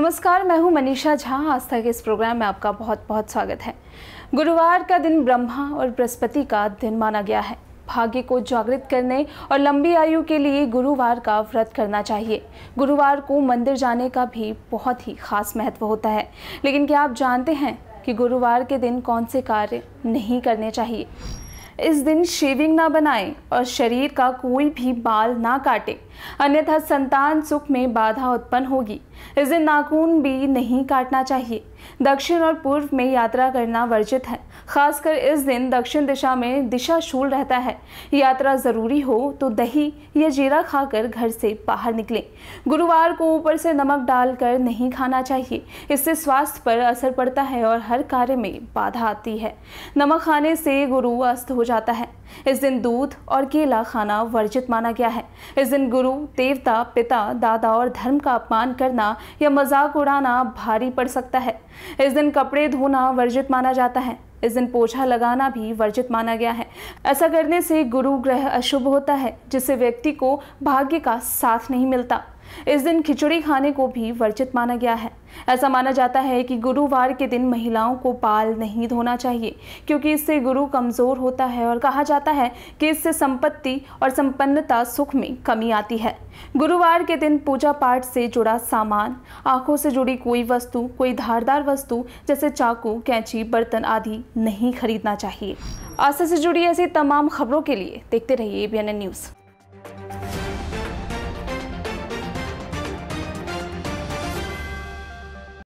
नमस्कार मैं हूं मनीषा झा आस्था के इस प्रोग्राम में आपका बहुत बहुत स्वागत है गुरुवार का दिन ब्रह्मा और बृहस्पति का दिन माना गया है भाग्य को जागृत करने और लंबी आयु के लिए गुरुवार का व्रत करना चाहिए गुरुवार को मंदिर जाने का भी बहुत ही खास महत्व होता है लेकिन क्या आप जानते हैं कि गुरुवार के दिन कौन से कार्य नहीं करने चाहिए इस दिन शेविंग ना बनाएं और शरीर का कोई भी बाल ना काटें अन्यथा संतान सुख में बाधा उत्पन्न होगी इस दिन नाखून भी नहीं काटना चाहिए दक्षिण और पूर्व में यात्रा करना वर्जित है खासकर इस दिन दक्षिण दिशा में दिशा शूल रहता है यात्रा ज़रूरी हो तो दही या जीरा खाकर घर से बाहर निकलें गुरुवार को ऊपर से नमक डालकर नहीं खाना चाहिए इससे स्वास्थ्य पर असर पड़ता है और हर कार्य में बाधा आती है नमक खाने से गुरु अस्त हो जाता है इस दिन दूध और केला खाना वर्जित माना गया है इस दिन गुरु देवता पिता दादा और धर्म का अपमान करना या मजाक उड़ाना भारी पड़ सकता है इस दिन कपड़े धोना वर्जित माना जाता है इस दिन पोछा लगाना भी वर्जित माना गया है ऐसा करने से गुरु ग्रह अशुभ होता है जिससे व्यक्ति को भाग्य का साथ नहीं मिलता इस दिन खिचड़ी खाने को भी वर्जित माना गया है ऐसा माना जाता है कि गुरुवार के दिन महिलाओं को बाल नहीं धोना चाहिए क्योंकि इससे गुरु कमज़ोर होता है और कहा जाता है कि इससे संपत्ति और संपन्नता सुख में कमी आती है गुरुवार के दिन पूजा पाठ से जुड़ा सामान आंखों से जुड़ी कोई वस्तु कोई धारदार वस्तु जैसे चाकू कैंची बर्तन आदि नहीं खरीदना चाहिए आशा से जुड़ी ऐसी तमाम खबरों के लिए देखते रहिए एबीएनएन न्यूज़